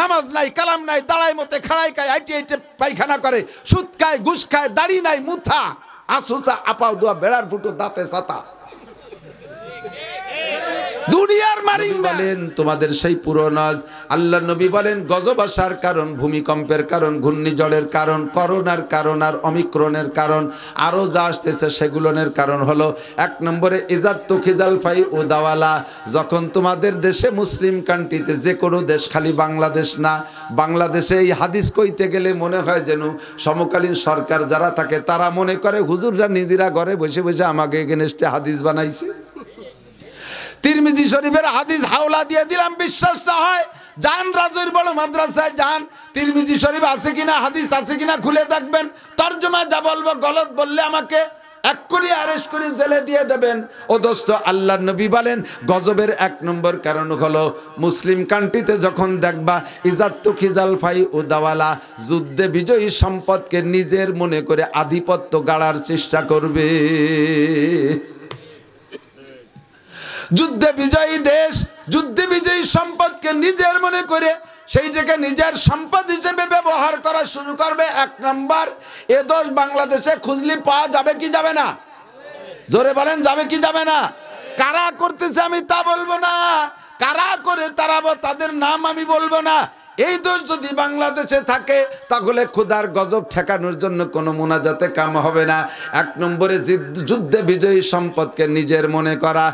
নামাজ নাই কালাম নাই দাঁড়ায় মতে খাড়াই খায় আইটি আইটে পায়খানা করে সুৎ খায় ঘুষ খায় দাড়ি নাই মুথা আসুসা আপাও দোয়া বেড়ার ফুটো দাঁতে সাতা দুনিয়ার মারিং বলেন তোমাদের সেই পুরনাজ আল্লাহ নবী বলেন গজব আসার কারণ ভূমিকম্পের কারণ ঘূর্ণিঝড়ের কারণ করোনার কারণ আর অমিক্রণের কারণ আরও যা আসতেছে সেগুলোনের কারণ হলো এক নম্বরে ইজাত তুখিদাল ফাই ও দাওয়ালা যখন তোমাদের দেশে মুসলিম কান্ট্রিতে যে কোনো দেশ খালি বাংলাদেশ না বাংলাদেশে এই হাদিস কইতে গেলে মনে হয় যেন সমকালীন সরকার যারা থাকে তারা মনে করে হুজুররা নিজেরা ঘরে বসে বসে আমাকে এগেনস্টে হাদিস বানাইছে তিরমিজি শরীফের হাদিস হাওলা দিয়ে দিলাম বিশ্বাস না হয় যান রাজুর বড় মাদ্রাসায় যান তিরমিজি শরীফ আছে কিনা হাদিস আছে কিনা খুলে দেখবেন তর্জমা যা বলবো গলত বললে আমাকে এক্ষুনি অ্যারেস্ট করে জেলে দিয়ে দেবেন ও দোস্ত আল্লাহ নবী বলেন গজবের এক নম্বর কারণ হলো মুসলিম কান্ট্রিতে যখন দেখবা ইজাত্তু খিজাল ফাই উদাওয়ালা যুদ্ধে বিজয়ী সম্পদকে নিজের মনে করে আধিপত্য গাড়ার চেষ্টা করবে যুদ্ধে বিজয়ী দেশ যুদ্ধে বিজয়ী সম্পদকে নিজের মনে করে সেইটাকে নিজের সম্পদ হিসেবে ব্যবহার করা শুরু করবে এক নম্বর এ দোষ বাংলাদেশে খুঁজলি পাওয়া যাবে কি যাবে না জোরে বলেন যাবে কি যাবে না কারা করতেছে আমি তা বলবো না কারা করে তারা তাদের নাম আমি বলবো না এই দোষ যদি বাংলাদেশে থাকে তাহলে ক্ষুধার গজব ঠেকানোর জন্য কোনো মোনাজাতে কাম হবে না এক নম্বরে যুদ্ধে বিজয়ী সম্পদকে নিজের মনে করা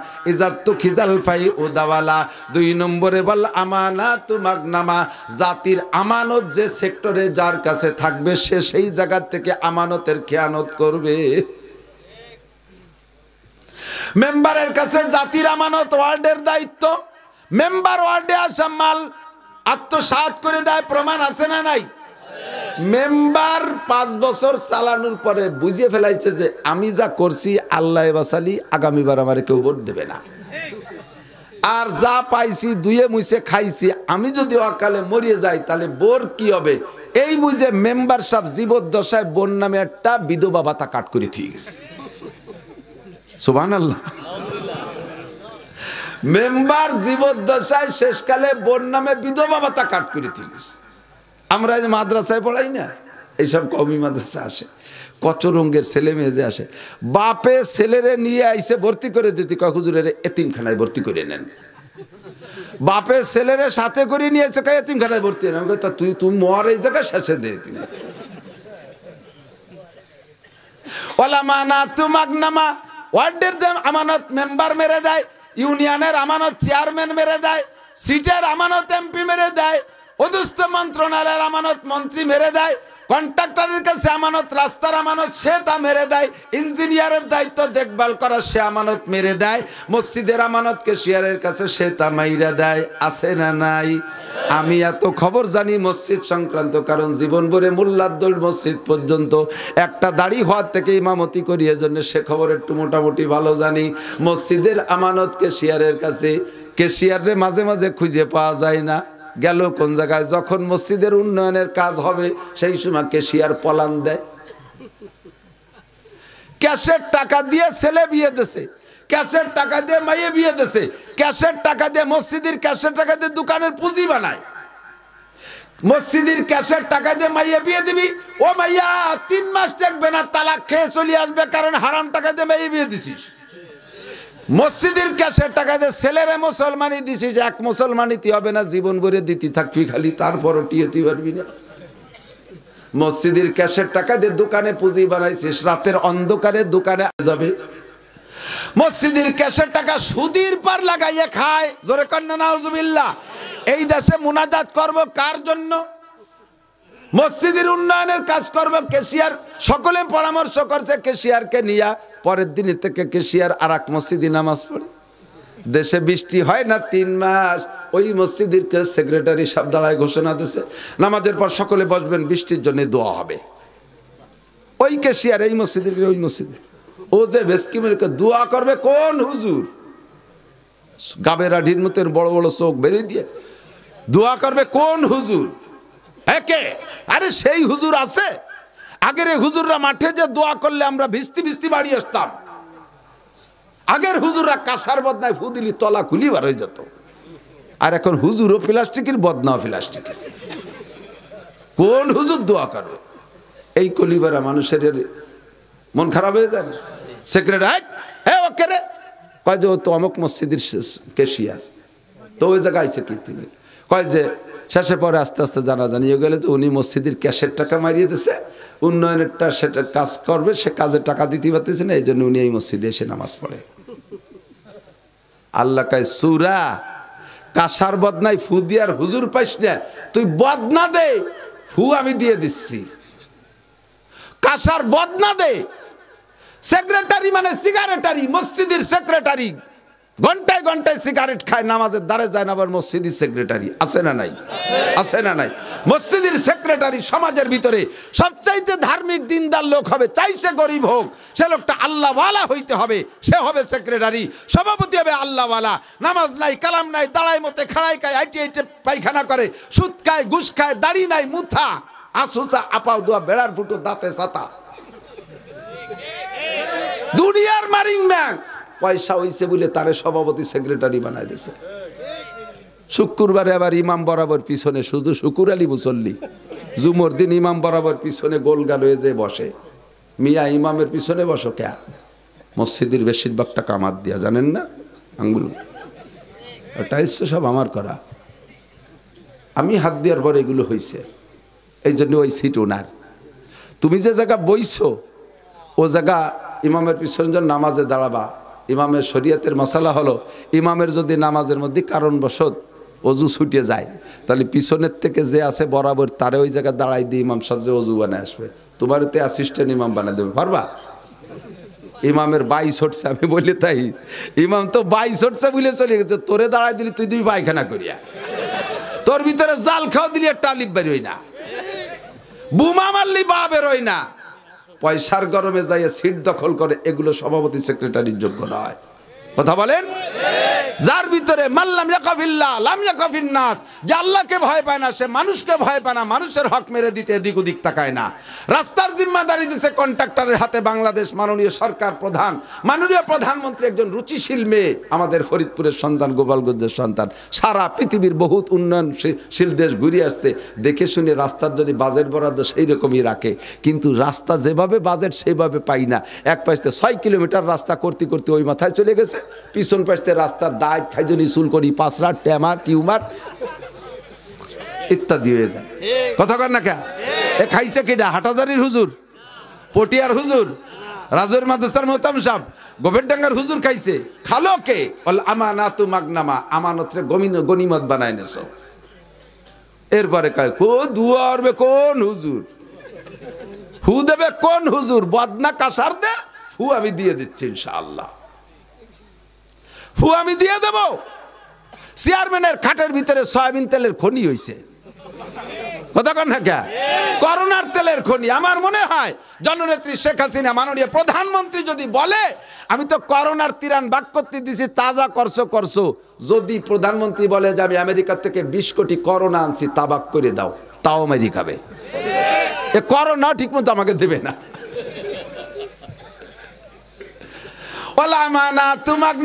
তু খিদাল ফাই উদাওয়ালা দুই নম্বরে বল আমানা মাগনামা জাতির আমানত যে সেক্টরে যার কাছে থাকবে সে সেই জায়গার থেকে আমানতের খেয়ানত করবে মেম্বারের কাছে জাতির আমানত ওয়ার্ডের দায়িত্ব মেম্বার ওয়ার্ডে আসা মাল আত্মসাত করে দেয় প্রমাণ আছে না নাই মেম্বার পাঁচ বছর চালানোর পরে বুঝিয়ে ফেলাইছে যে আমি যা করছি আল্লাহ বাসালি আগামীবার আমার কেউ ভোট দেবে না আর যা পাইছি দুয়ে মুছে খাইছি আমি যদি অকালে মরিয়ে যাই তাহলে বোর কি হবে এই বুঝে মেম্বার জীব জীবদ্দশায় বোন নামে একটা বিধবা ভাতা কাট করে ঠিক গেছে সুবান আল্লাহ মেম্বার জীবদ্দশায় শেষকালে বোন নামে বিধবা ভাতা কাট করে দিয়ে গেছে আমরা মাদ্রাসায় পড়াই না এইসব কমি মাদ্রাসা আসে কত রঙের ছেলে মেয়ে যে আসে বাপে ছেলেরে নিয়ে আইসে ভর্তি করে দিতে কুজুরের এতিমখানায় ভর্তি করে নেন বাপে ছেলেরে সাথে করে নিয়েছে কে এতিমখানায় ভর্তি নেন তা তুই তুই মর এই জায়গায় শেষে দে তিনি ওলা মানা তুমাক নামা ওয়ার্ডের আমানত মেম্বার মেরে দেয় ইউনিয়নের আমানত চেয়ারম্যান মেরে দেয় সিটের আমানত এমপি মেরে দেয় অধুস্থ মন্ত্রণালয়ের আমানত মন্ত্রী মেরে দেয় কন্ট্রাক্টরের কাছে আমানত রাস্তার আমানত সে তা মেরে দেয় ইঞ্জিনিয়ারের দায়িত্ব দেখভাল করা সে আমানত মেরে দেয় মসজিদের আমানত কেশিয়ারের কাছে সে তা মাইরা দেয় আছে না নাই আমি এত খবর জানি মসজিদ সংক্রান্ত কারণ জীবন ভরে মোল্লাদ্দোল মসজিদ পর্যন্ত একটা দাড়ি হওয়ার থেকে ইমামতি করি এজন্য সে খবর একটু মোটামুটি ভালো জানি মসজিদের আমানত কেশিয়ারের কাছে কেশিয়ারে মাঝে মাঝে খুঁজে পাওয়া যায় না গেল কোন জায়গায় যখন মসজিদের উন্নয়নের কাজ হবে সেই সময় কেশিয়ার পলান দেয় ক্যাশের টাকা দিয়ে ছেলে বিয়ে দেশে ক্যাশের টাকা দিয়ে মাইয়ে বিয়ে দেশে ক্যাশের টাকা দিয়ে মসজিদের ক্যাশের টাকা দিয়ে দোকানের পুঁজি বানায় মসজিদের ক্যাশের টাকা দিয়ে মাইয়ে বিয়ে দিবি ও মাইয়া তিন মাস দেখবে না তালাক খেয়ে চলে আসবে কারণ হারাম টাকা দিয়ে মাইয়ে বিয়ে দিছিস মসজিদের ক্যাশের টাকা দিয়ে ছেলেরে মুসলমানি যে এক মুসলমানিতে হবে না জীবন ভরে দিতে থাকবি খালি তারপরও টিয়েতে পারবি না মসজিদের ক্যাশের টাকা দিয়ে দোকানে পুঁজি বানাইছিস রাতের অন্ধকারে দোকানে যাবে মসজিদের ক্যাশের টাকা সুদির পার লাগাইয়া খায় জোরে কন্যা নাউজুবিল্লাহ এই দেশে মুনাজাত করব কার জন্য মসজিদের উন্নয়নের কাজ করবে কেশিয়ার সকলে পরামর্শ করছে কেশিয়ারকে নিয়ে পরের দিন থেকে কেশিয়ার আর এক মসজিদে নামাজ পড়ে দেশে বৃষ্টি হয় না তিন মাস ওই মসজিদেরকে সেক্রেটারি সব দাঁড়ায় ঘোষণা দিছে নামাজের পর সকলে বসবেন বৃষ্টির জন্য দোয়া হবে ওই কেশিয়ার এই মসজিদের ওই মসজিদে ও যে ভেস্কিমেরকে দোয়া করবে কোন হুজুর গাবেরা ঢির মতের বড় বড় চোখ বেরিয়ে দিয়ে দোয়া করবে কোন হুজুর একে আরে সেই হুজুর আছে আগের এই হুজুররা মাঠে যে দোয়া করলে আমরা ভিস্তি ভিস্তি বাড়ি আসতাম আগের হুজুররা কাঁসার বদনায় ফুদিলি তলা খুলি বার হয়ে যেত আর এখন হুজুরও প্লাস্টিকের বদনাও প্লাস্টিকের কোন হুজুর দোয়া করবে এই কলিবারা মানুষের মন খারাপ হয়ে যায় সেক্রেটারি হ্যাঁ ওকে রে কয় যে ও তো অমুক মসজিদের কেশিয়া তো ওই জায়গায় আছে কি তুমি কয় যে শেষে পরে আস্তে আস্তে জানা জানি গেলে যে উনি মসজিদের ক্যাশের টাকা মারিয়ে দিছে উন্নয়নেরটা সেটা কাজ করবে সে কাজে টাকা দিতে পারতেছে না এই জন্য উনি এই মসজিদে এসে নামাজ পড়ে আল্লাহ কায় সুরা কাসার বদনাই ফু দিয়ার হুজুর পাইস না তুই বদনা দে ফু আমি দিয়ে দিচ্ছি কাসার বদনা দে সেক্রেটারি মানে সিগারেটারি মসজিদের সেক্রেটারি ঘন্টায় ঘন্টায় সিগারেট খায় নামাজের দ্বারে যায় না আবার মসজিদের সেক্রেটারি আছে না নাই আছে না নাই মসজিদের সেক্রেটারি সমাজের ভিতরে সবচাইতে ধার্মিক দিনদার লোক হবে চাই সে গরিব হোক সে লোকটা আল্লাহওয়ালা হইতে হবে সে হবে সেক্রেটারি সভাপতি হবে আল্লাহওয়ালা নামাজ নাই কালাম নাই দাঁড়ায় মতে খাড়াই খায় আইটি আইটে পায়খানা করে সুত খায় ঘুষ খায় দাড়ি নাই মুথা আসুসা আপাও দোয়া বেড়ার ফুটো দাঁতে সাতা দুনিয়ার মারিং ব্যাংক পয়সা হইছে বলে তারে সভাপতি সেক্রেটারি বানাই দিছে শুক্রবারে আবার ইমাম বরাবর পিছনে শুধু শুকুর আলী মুসল্লি জুমর দিন ইমাম বরাবর পিছনে গোলগাল হয়ে যে বসে মিয়া ইমামের পিছনে বসো ক্যা মসজিদের বেশিরভাগ টাকা আমার দিয়া জানেন না আঙ্গুল টাইলস সব আমার করা আমি হাত দেওয়ার পর এগুলো হয়েছে এই জন্য ওই সিট ওনার তুমি যে জায়গা বইছো ও জায়গা ইমামের পিছনে নামাজে দাঁড়াবা ইমামের শরীয়তের মশালা হলো ইমামের যদি নামাজের মধ্যে কারণবশত অজু ছুটে যায় তাহলে পিছনের থেকে যে আছে বরাবর তারে ওই জায়গায় দাঁড়াই দিয়ে ইমাম সাহেব যে অজু বানায় আসবে তোমার তো অ্যাসিস্ট্যান্ট ইমাম বানাই দেবে পারবা ইমামের বাই ছটছে আমি বলি তাই ইমাম তো বাই ছটছে বলে চলে গেছে তোরে দাঁড়াই দিলি তুই দিবি পায়খানা করিয়া তোর ভিতরে জাল খাওয়া দিলি একটা আলিপ বেরোয় না বুমা মারলি বা বেরোয় না পয়সার গরমে যাইয়ে সিট দখল করে এগুলো সভাপতি সেক্রেটারির যোগ্য নয় কথা বলেন যার ভিতরে মাল্লাম ইয়াকাফিল্লাহ লাম ইয়াকাফিন নাস যে আল্লাহকে ভয় পায় না সে মানুষকে ভয় পায় না মানুষের হক মেরে দিতে এদিক ওদিক তাকায় না রাস্তার জিম্মাদারি দিছে কন্ট্রাক্টরের হাতে বাংলাদেশ মাননীয় সরকার প্রধান মাননীয় প্রধানমন্ত্রী একজন রুচিশীল মেয়ে আমাদের ফরিদপুরের সন্তান গোপালগঞ্জের সন্তান সারা পৃথিবীর বহুত উন্নয়নশীল দেশ ঘুরে আসছে দেখে শুনে রাস্তার যদি বাজেট বরাদ্দ সেই রকমই রাখে কিন্তু রাস্তা যেভাবে বাজেট সেইভাবে পাই না এক পাশে ছয় কিলোমিটার রাস্তা করতে করতে ওই মাথায় চলে গেছে পিছন পাশে রাস্তার দায় খাইজনি করি পাঁচরা ট্যামার টিউমার ইত্যাদি হয়ে যায় কথা কর না কে এ খাইছে কিডা হাটাজারির হুজুর পটিয়ার হুজুর রাজুর মাদ্রাসার মোহতাম সাহ গোবেরডাঙ্গার হুজুর খাইছে খালো কে অল আমানাতু মাগনামা আমানতরে গমিন গনিমত বানাই নেছো এরপরে কয় কো করবে কোন হুজুর হু দেবে কোন হুজুর বদনা কাসার দে হু আমি দিয়ে দিচ্ছি ইনশাআল্লাহ হু আমি দিয়ে দেব চেয়ারম্যানের খাটের ভিতরে সয়াবিন তেলের খনি হইছে করোনার তেলের খনি আমার মনে হয় জননেত্রী শেখ হাসিনা মাননীয় প্রধানমন্ত্রী যদি বলে আমি তো করোনার তিরান বাক্যটি দিছি তাজা করছো করছো যদি প্রধানমন্ত্রী বলে যে আমি আমেরিকা থেকে বিশ কোটি করোনা আনছি তাবাক করে দাও তাও আমেরিকাবে এ করোনা ঠিক মতো আমাকে দেবে না ওলা মানা তুমাক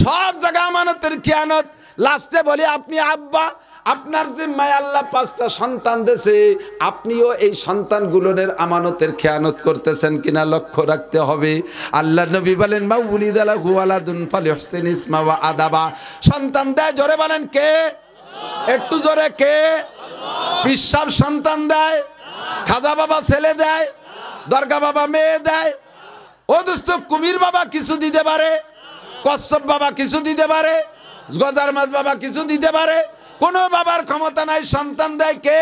সব জায়গা আমানতের খেয়ানত লাস্টে বলি আপনি আব্বা আপনার যে মায় আল্লাহ পাঁচটা সন্তান দেশে আপনিও এই সন্তানগুলোর আমানতের খেয়ানত করতেছেন কিনা লক্ষ্য রাখতে হবে আল্লাহ নবী বলেন মা উলিদালা গুয়ালাদুন ফালি হোসেন ইসমা আদাবা সন্তান দেয় জোরে বলেন কে একটু জোরে কে পিসাব সন্তান দেয় খাজা বাবা ছেলে দেয় দরগা বাবা মেয়ে দেয় ও দোস্ত কুমির বাবা কিছু দিতে পারে কশ্যপ বাবা কিছু দিতে পারে গজার মাছ বাবা কিছু দিতে পারে কোনো বাবার ক্ষমতা নাই সন্তান দেয় কে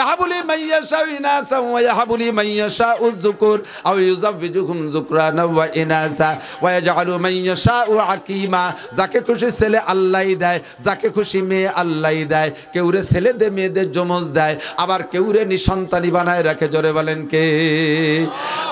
ইহাবুলি মাইয়াশা ইনাসা ওয়া ইহাবুলি মাইয়াশা উযুকুর আও ইউযাববিজুহুম যুকরানা ওয়া ইনাসা ওয়া ইয়াজআলু মাইয়াশা আকীমা যাকে খুশি ছেলে আল্লাহই দেয় যাকে খুশি মেয়ে আল্লাহই দেয় কেউরে ছেলে দে মেয়েদের জমজ দেয় আবার কেউরে নিঃসন্তানি বানায় রাখে জোরে বলেন কে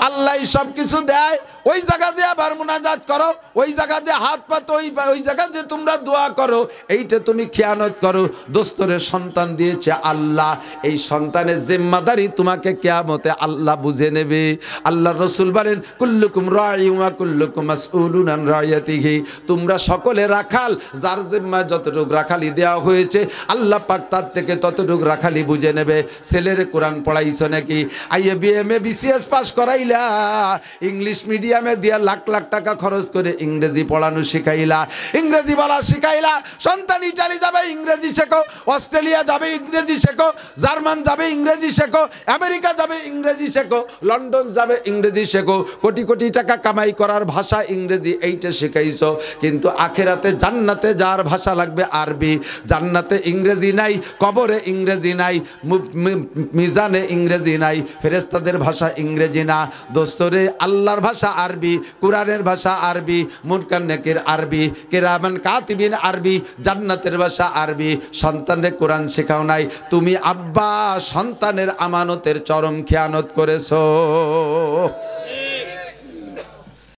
আল্লাহই সব কিছু দেয় ওই জায়গা যে আবার মুনাজাত করো ওই জায়গা যে হাত পাতো ওই ওই জায়গা যে তোমরা দোয়া করো এইটা তুমি খেয়ানত করো দোস্তরে সন্তান দিয়েছে আল্লাহ এই সন্তানের জিম্মাদারি তোমাকে কেয়ামতে আল্লাহ বুঝে নেবে আল্লাহ রসুল বলেন কুল্লুকুম রায়ুমা কুল্লুকুম মাসউলুনান রায়াতিহি তোমরা সকলে রাখাল যার জিম্মা যতটুক রাখালি দেওয়া হয়েছে আল্লাহ পাক তার থেকে ততটুক রাখালি বুঝে নেবে ছেলের কোরআন পড়াইছ নাকি আইয়ে এ বিসিএস পাস করাইলা ইংলিশ মিডিয়ামে দিয়া লাখ লাখ টাকা খরচ করে ইংরেজি পড়ানো শিখাইলা ইংরেজি বলা শিখাইলা সন্তান ইটালি যাবে ইংরেজি শেখো অস্ট্রেলিয়া যাবে ইংরেজি শেখো জার্মান যাবে ইংরেজি শেখো আমেরিকা যাবে ইংরেজি শেখো লন্ডন যাবে ইংরেজি শেখো কোটি কোটি টাকা কামাই করার ভাষা ইংরেজি এইটা শেখাইছ কিন্তু আখেরাতে জান্নাতে যার ভাষা লাগবে আরবি জান্নাতে ইংরেজি নাই কবরে ইংরেজি নাই মিজানে ইংরেজি নাই ফেরেস্তাদের ভাষা ইংরেজি না দোস্তরে আল্লাহর ভাষা আরবি কোরআনের ভাষা আরবি মুনকান্নেকের আরবি কেরামান কাতিবিন আরবি জান্নাতের ভাষা আরবি সন্তানরে কোরআন শেখাও নাই তুমি আব্বা সন্তানের আমানতের চরম খেয়ানত করেছো